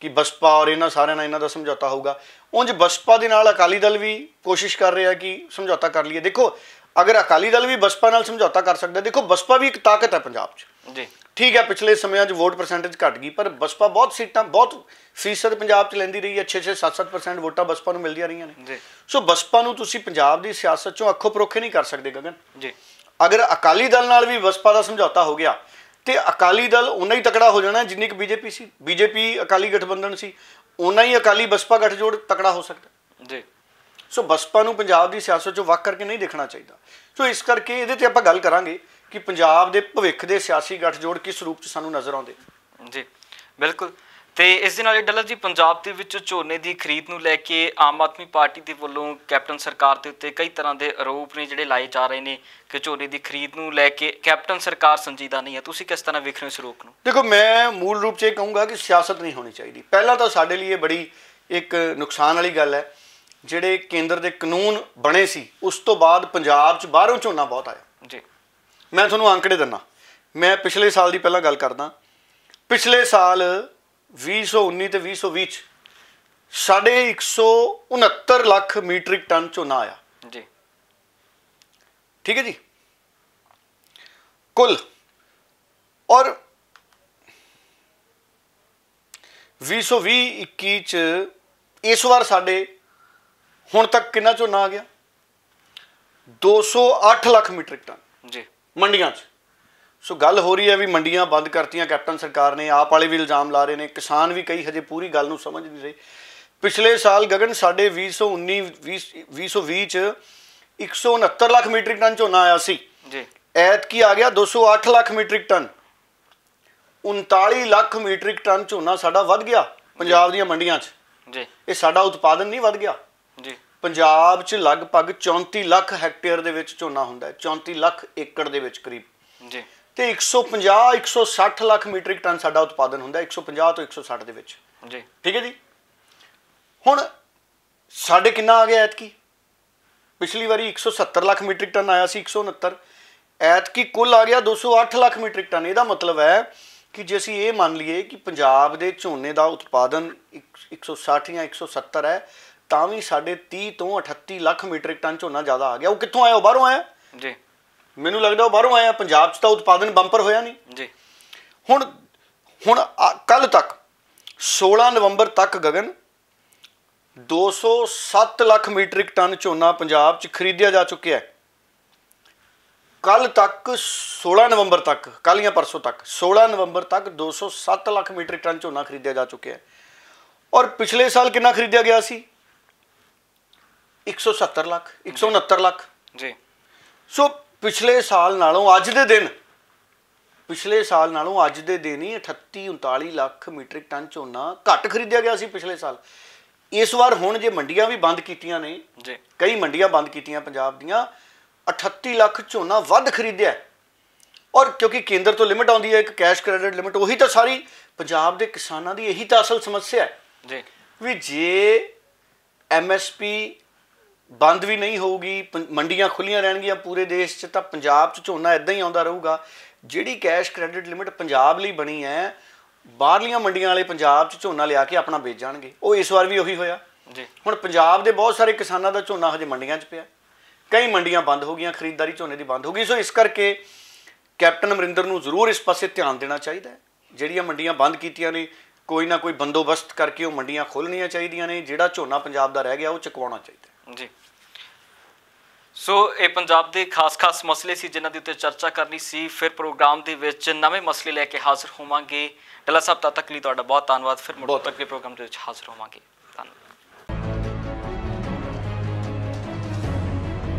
ਕਿ ਬਸਪਾ ਔਰ ਇਹਨਾਂ ਸਾਰਿਆਂ ਨਾਲ ਇਹਨਾਂ ਦਾ ਸਮਝੌਤਾ ਹੋਊਗਾ ਉੰਜ ਬਸਪਾ ਦੇ ਨਾਲ ਅਕਾਲੀ ਦਲ ਵੀ ਕੋਸ਼ਿਸ਼ ਕਰ ਰਿਹਾ ਕਿ ਸਮਝੌਤਾ ਕਰ ਲਈਏ ਦੇਖੋ ਅਗਰ ਅਕਾਲੀ ਦਲ ਵੀ ਬਸਪਾ ਨਾਲ ਸਮਝੌਤਾ ਕਰ ਸਕਦਾ ਦੇਖੋ ਬਸਪਾ ਵੀ ਇੱਕ ਤਾਕਤ ਹੈ ਪੰਜਾਬ 'ਚ ਜੀ ਠੀਕ ਹੈ ਪਿਛਲੇ ਸਮਿਆਂ 'ਚ ਵੋਟ ਪਰਸੈਂਟੇਜ ਘਟ ਗਈ ਪਰ ਬਸਪਾ ਬਹੁਤ ਸੀਟਾਂ ਬਹੁਤ ਫੀਸਦ ਪੰਜਾਬ 'ਚ ਲੈਂਦੀ ਰਹੀ ਹੈ 6-6 7-7% ਵੋਟਾਂ ਬਸਪਾ ਨੂੰ ਮਿਲਦੀਆਂ ਰਹੀਆਂ ਨੇ ਜੀ ਸੋ ਬਸਪਾ ਨੂੰ ਤੁਸੀਂ ਪੰਜਾਬ ਦੀ ਸਿਆਸਤ 'ਚੋਂ ਅੱਖੋਂ ਪਰੋਖੇ ਨਹੀਂ ਕਰ ਸਕਦੇ ਗਗਨ ਜੀ ਅਗਰ ਅਕਾਲੀ ਦਲ ਨਾਲ ਵੀ ਬਸਪਾ ਦਾ ਸਮਝੌਤਾ ਹੋ ਗਿਆ ਤੇ ਅਕਾਲੀ ਦਲ ਉਨਾ ਹੀ ਤਕੜਾ ਹੋ ਜਾਣਾ ਜਿੰਨੀ ਕਿ ਬੀਜੇਪੀ ਸੀ ਬੀਜੇਪੀ ਅਕਾਲੀ ਗਠਬੰਧਨ ਸੀ ਉਨਾ ਹੀ ਅਕਾਲੀ ਬਸਪਾ ਗਠਜੋੜ ਤਕੜਾ ਹੋ ਸਕਦਾ ਜੀ ਸੋ ਬਸਪਾ ਨੂੰ ਪੰਜਾਬ ਦੀ ਸਿਆਸਤ ਚੋਂ ਵੱਖ ਕਰਕੇ ਨਹੀਂ ਦੇਖਣਾ ਚਾਹੀਦਾ ਸੋ ਇਸ ਕਰਕੇ ਇਹਦੇ ਤੇ ਆਪਾਂ ਗੱਲ ਕਰਾਂਗੇ ਕਿ ਪੰਜਾਬ ਦੇ ਭਵਿੱਖ ਦੇ ਸਿਆਸੀ ਗਠਜੋੜ ਕਿਸ ਰੂਪ 'ਚ ਸਾਨੂੰ ਨਜ਼ਰ ਆਉਂਦੇ
ਜੀ ਬਿਲਕੁਲ ਤੇ ਇਸ ਦੇ ਨਾਲ ਇਹ ਡੱਲਾ ਜੀ ਪੰਜਾਬ ਦੇ ਵਿੱਚ ਝੋਨੇ ਦੀ ਖਰੀਦ ਨੂੰ ਲੈ ਕੇ ਆਮ ਆਦਮੀ ਪਾਰਟੀ ਦੇ ਵੱਲੋਂ ਕੈਪਟਨ ਸਰਕਾਰ ਦੇ ਉੱਤੇ ਕਈ ਤਰ੍ਹਾਂ ਦੇ ਆਰੋਪ ਨੇ ਜਿਹੜੇ ਲਾਏ ਜਾ ਰਹੇ ਨੇ ਕਿ ਝੋਨੇ ਦੀ ਖਰੀਦ ਨੂੰ ਲੈ ਕੇ ਕੈਪਟਨ ਸਰਕਾਰ ਸੰਜੀਦਾ ਨਹੀਂ ਹੈ ਤੁਸੀਂ ਕਿਸ ਤਰ੍ਹਾਂ ਵੇਖ ਰਹੇ ਹੋ ਇਸ ਰੋਕ ਨੂੰ
ਦੇਖੋ ਮੈਂ ਮੂਲ ਰੂਪ 'ਚ ਇਹ ਕਹੂੰਗਾ ਕਿ ਸਿਆਸਤ ਨਹੀਂ ਹੋਣੀ ਚਾਹੀਦੀ ਪਹਿਲਾਂ ਤਾਂ ਸਾਡੇ ਲਈ ਇਹ ਬੜੀ ਇੱਕ ਨੁਕਸਾਨ ਵਾਲੀ ਗੱਲ ਹੈ ਜਿਹੜੇ ਕੇਂਦਰ ਦੇ ਕਾਨੂੰਨ ਬਣੇ ਸੀ ਉਸ ਤੋਂ ਬਾਅਦ ਪੰਜਾਬ 'ਚ ਬਾਹਰੋਂ ਝੋਨਾ ਬਹੁਤ ਆਇਆ ਜੀ ਮੈਂ ਤੁਹਾਨੂੰ ਅੰਕੜੇ ਦਿੰਦਾ ਮੈਂ ਪਿਛਲੇ ਸਾਲ ਦੀ ਪਹਿਲਾਂ ਗੱਲ ਕਰਦਾ ਪਿਛਲੇ ਸਾਲ 2019 ਤੇ 2020 ਚ ਸਾਡੇ 169 ਲੱਖ ਮੀਟ੍ਰਿਕ ਟਨ ਝੋਨਾ ਆਇਆ ਜੀ ਠੀਕ ਹੈ ਜੀ ਕੁੱਲ ਔਰ 2021 ਚ ਇਸ ਵਾਰ ਸਾਡੇ ਹੁਣ ਤੱਕ ਕਿੰਨਾ ਝੋਨਾ ਆ ਗਿਆ 208 ਲੱਖ ਮੀਟ੍ਰਿਕ ਟਨ ਜੀ ਮੰਡੀਆਂ 'ਚ ਸੋ ਗੱਲ ਹੋ ਰਹੀ ਹੈ ਵੀ ਮੰਡੀਆਂ ਬੰਦ ਕਰਤੀਆਂ ਕੈਪਟਨ ਸਰਕਾਰ ਨੇ ਆਪ ਵਾਲੇ ਵੀ ਇਲਜ਼ਾਮ ਲਾ ਰਹੇ ਨੇ ਕਿਸਾਨ ਵੀ ਕਈ ਹਜੇ ਪੂਰੀ ਗੱਲ ਨੂੰ ਸਮਝ ਨਹੀਂ ਰਹੇ ਪਿਛਲੇ ਸਾਲ ਗਗਨ ਸਾਡੇ 2019 2020 ਚ 169 ਲੱਖ ਮੀਟ੍ਰਿਕ ਟਨ ਝੋਨਾ ਆਇਆ ਸੀ ਜੀ ਐਤ ਕੀ ਆ ਗਿਆ 208 lakh metric ton 39 lakh metric ton ਝੋਨਾ ਸਾਡਾ ਵੱਧ ਗਿਆ ਪੰਜਾਬ ਦੀਆਂ ਮੰਡੀਆਂ 'ਚ ਜੀ ਇਹ ਸਾਡਾ ਉਤਪਾਦਨ ਨਹੀਂ ਵੱਧ ਗਿਆ ਜੀ ਪੰਜਾਬ 'ਚ ਲਗਭਗ 34 ਲੱਖ ਹੈਕਟੇਅਰ ਦੇ ਵਿੱਚ ਝੋਨਾ ਹੁੰਦਾ ਹੈ 34 ਲੱਖ ਏਕੜ ਦੇ ਵਿੱਚ ਕਰੀਬ ਜੀ ਤੇ 150 160 ਲੱਖ ਮੀਟ੍ਰਿਕ ਟਨ ਸਾਡਾ ਉਤਪਾਦਨ ਹੁੰਦਾ 150 ਤੋਂ 160 ਦੇ ਵਿੱਚ ਜੀ ਠੀਕ ਹੈ ਜੀ ਹੁਣ ਸਾਡੇ ਕਿੰਨਾ ਆ ਗਿਆ ਐਤਕੀ ਪਿਛਲੀ ਵਾਰੀ 170 ਲੱਖ ਮੀਟ੍ਰਿਕ ਟਨ ਆਇਆ ਸੀ 169 ਐਤਕੀ ਕੁੱਲ ਆ ਗਿਆ 208 ਲੱਖ ਮੀਟ੍ਰਿਕ ਟਨ ਇਹਦਾ ਮਤਲਬ ਹੈ ਕਿ ਜੇ ਅਸੀਂ ਇਹ ਮੰਨ ਲਈਏ ਕਿ ਪੰਜਾਬ ਦੇ ਝੋਨੇ ਦਾ ਉਤਪਾਦਨ 160 ਜਾਂ 170 ਹੈ ਤਾਂ ਵੀ ਸਾਡੇ 30 ਤੋਂ 38 ਲੱਖ ਮੀਟ੍ਰਿਕ ਟਨ ਝੋਨਾ ਜ਼ਿਆਦਾ ਆ ਗਿਆ ਉਹ ਕਿੱਥੋਂ ਆਇਆ ਉਹ ਬਾਹਰੋਂ ਆਇਆ ਜੀ ਮੈਨੂੰ ਲੱਗਦਾ ਉਹ ਬਾਹਰੋਂ ਆਇਆ ਪੰਜਾਬ 'ਚ ਤਾਂ ਉਤਪਾਦਨ ਬੰਪਰ ਹੋਇਆ ਨਹੀਂ ਜੀ ਹੁਣ ਹੁਣ ਕੱਲ ਤੱਕ 16 ਨਵੰਬਰ ਤੱਕ ਗगन 207 ਲੱਖ ਮੀਟ੍ਰਿਕ ਟਨ ਝੋਨਾ ਪੰਜਾਬ 'ਚ ਖਰੀਦਿਆ ਜਾ ਚੁੱਕਿਆ ਹੈ ਕੱਲ ਤੱਕ 16 ਨਵੰਬਰ ਤੱਕ ਕੱਲ ਜਾਂ ਪਰਸੋਂ ਤੱਕ 16 ਨਵੰਬਰ ਤੱਕ 207 ਲੱਖ ਮੀਟ੍ਰਿਕ ਟਨ ਝੋਨਾ ਖਰੀਦਿਆ ਜਾ ਚੁੱਕਿਆ ਹੈ ਔਰ ਪਿਛਲੇ ਸਾਲ ਕਿੰਨਾ ਖਰੀਦਿਆ ਗਿਆ ਸੀ 170 ਲੱਖ 169 ਲੱਖ ਜੀ ਸੋ ਪਿਛਲੇ ਸਾਲ ਨਾਲੋਂ ਅੱਜ ਦੇ ਦਿਨ ਪਿਛਲੇ ਸਾਲ ਨਾਲੋਂ ਅੱਜ ਦੇ ਦਿਨ ਹੀ 38 39 ਲੱਖ ਮੀਟ੍ਰਿਕ ਟਨ ਝੋਨਾ ਘੱਟ ਖਰੀਦਿਆ ਗਿਆ ਸੀ ਪਿਛਲੇ ਸਾਲ ਇਸ ਵਾਰ ਹੁਣ ਜੇ ਮੰਡੀਆਂ ਵੀ ਬੰਦ ਕੀਤੀਆਂ ਨੇ ਜੀ ਕਈ ਮੰਡੀਆਂ ਬੰਦ ਕੀਤੀਆਂ ਪੰਜਾਬ ਦੀਆਂ 38 ਲੱਖ ਝੋਨਾ ਵੱਧ ਖਰੀਦਿਆ ਔਰ ਕਿਉਂਕਿ ਕੇਂਦਰ ਤੋਂ ਲਿਮਟ ਆਉਂਦੀ ਹੈ ਇੱਕ ਕੈਸ਼ ਕ੍ਰੈਡਿਟ ਲਿਮਟ ਉਹੀ ਤਾਂ ਸਾਰੀ ਪੰਜਾਬ ਦੇ ਕਿਸਾਨਾਂ ਦੀ ਇਹੀ ਤਾਂ ਅਸਲ ਸਮੱਸਿਆ ਹੈ ਜੀ ਵੀ ਜੇ ਐਮਐਸਪੀ ਬੰਦ ਵੀ ਨਹੀਂ ਹੋਊਗੀ ਮੰਡੀਆਂ ਖੁੱਲੀਆਂ ਰਹਿਣਗੀਆਂ ਪੂਰੇ ਦੇਸ਼ 'ਚ ਤਾਂ ਪੰਜਾਬ 'ਚ ਝੋਨਾ ਇਦਾਂ ਹੀ ਆਉਂਦਾ ਰਹੂਗਾ ਜਿਹੜੀ ਕੈਸ਼ ਕ੍ਰੈਡਿਟ ਲਿਮਿਟ ਪੰਜਾਬ ਲਈ ਬਣੀ ਹੈ ਬਾਹਰਲੀਆਂ ਮੰਡੀਆਂ ਵਾਲੇ ਪੰਜਾਬ 'ਚ ਝੋਨਾ ਲਿਆ ਕੇ ਆਪਣਾ ਵੇਚ ਜਾਣਗੇ ਉਹ ਇਸ ਵਾਰ ਵੀ ਉਹੀ ਹੋਇਆ ਜੀ ਹੁਣ ਪੰਜਾਬ ਦੇ ਬਹੁਤ ਸਾਰੇ ਕਿਸਾਨਾਂ ਦਾ ਝੋਨਾ ਹਜੇ ਮੰਡੀਆਂ 'ਚ ਪਿਆ ਕਈ ਮੰਡੀਆਂ ਬੰਦ ਹੋ ਗਈਆਂ ਖਰੀਦਦਾਰੀ ਝੋਨੇ ਦੀ ਬੰਦ ਹੋ ਗਈ ਸੋ ਇਸ ਕਰਕੇ ਕੈਪਟਨ ਅਮਰਿੰਦਰ ਨੂੰ ਜ਼ਰੂਰ ਇਸ ਪਾਸੇ ਧਿਆਨ ਦੇਣਾ ਚਾਹੀਦਾ ਹੈ ਜਿਹੜੀਆਂ ਮੰਡੀਆਂ ਬੰਦ ਕੀਤੀਆਂ ਨੇ ਕੋਈ ਨਾ ਕੋਈ ਬੰਦੋਬਸਤ ਕਰਕੇ ਉਹ ਮੰਡੀਆਂ ਖੋਲਣੀਆਂ ਚਾਹੀਦੀਆਂ ਨੇ ਜਿਹੜਾ ਝੋਨਾ ਪੰਜਾਬ ਦਾ ਰਹਿ ਗਿਆ ਉਹ ਚੁਕਵਾਉਣਾ ਚਾਹੀਦਾ
ਜੀ ਸੋ ਇਹ ਪੰਜਾਬ ਦੇ ਖਾਸ-ਖਾਸ ਮਸਲੇ ਸੀ ਜਿਨ੍ਹਾਂ ਦੇ ਉੱਤੇ ਚਰਚਾ ਕਰਨੀ ਸੀ ਫਿਰ ਪ੍ਰੋਗਰਾਮ ਦੇ ਵਿੱਚ ਨਵੇਂ ਮਸਲੇ ਲੈ ਕੇ ਹਾਜ਼ਰ ਹੋਵਾਂਗੇ ਡਲਾ ਸਾਹਿਬ ਤਦ ਤੱਕ ਲਈ ਤੁਹਾਡਾ ਬਹੁਤ ਧੰਨਵਾਦ ਫਿਰ ਮੁੜ ਤੱਕ ਦੇ ਪ੍ਰੋਗਰਾਮ ਦੇ ਵਿੱਚ ਹਾਜ਼ਰ ਹੋਵਾਂਗੇ